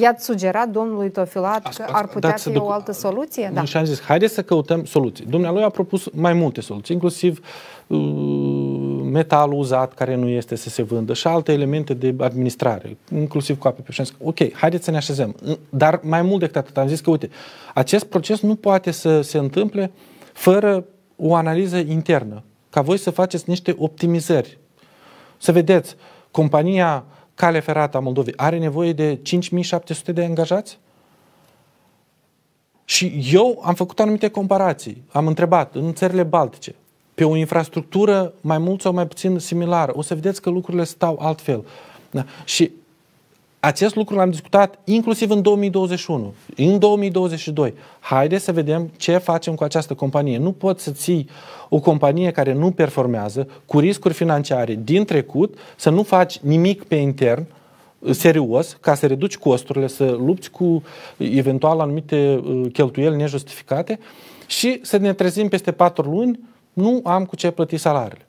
I-ați sugerat domnului Tofilat că ar putea fi o altă soluție? Da. Și am zis, haideți să căutăm soluții. Dumnealui a propus mai multe soluții, inclusiv uh, metalul uzat care nu este să se vândă și alte elemente de administrare, inclusiv cu ape pe Ok, haideți să ne așezăm. Dar mai mult decât atât, am zis că, uite, acest proces nu poate să se întâmple fără o analiză internă, ca voi să faceți niște optimizări. Să vedeți, compania calea ferată a Moldovei are nevoie de 5700 de angajați? Și eu am făcut anumite comparații. Am întrebat în țările baltice, pe o infrastructură mai mult sau mai puțin similară, o să vedeți că lucrurile stau altfel. Da. Și acest lucru l-am discutat inclusiv în 2021, în 2022. Haideți să vedem ce facem cu această companie. Nu poți să ții o companie care nu performează, cu riscuri financiare din trecut, să nu faci nimic pe intern, uh, serios, ca să reduci costurile, să lupți cu uh, eventual anumite uh, cheltuieli nejustificate și să ne trezim peste patru luni, nu am cu ce plăti salariile.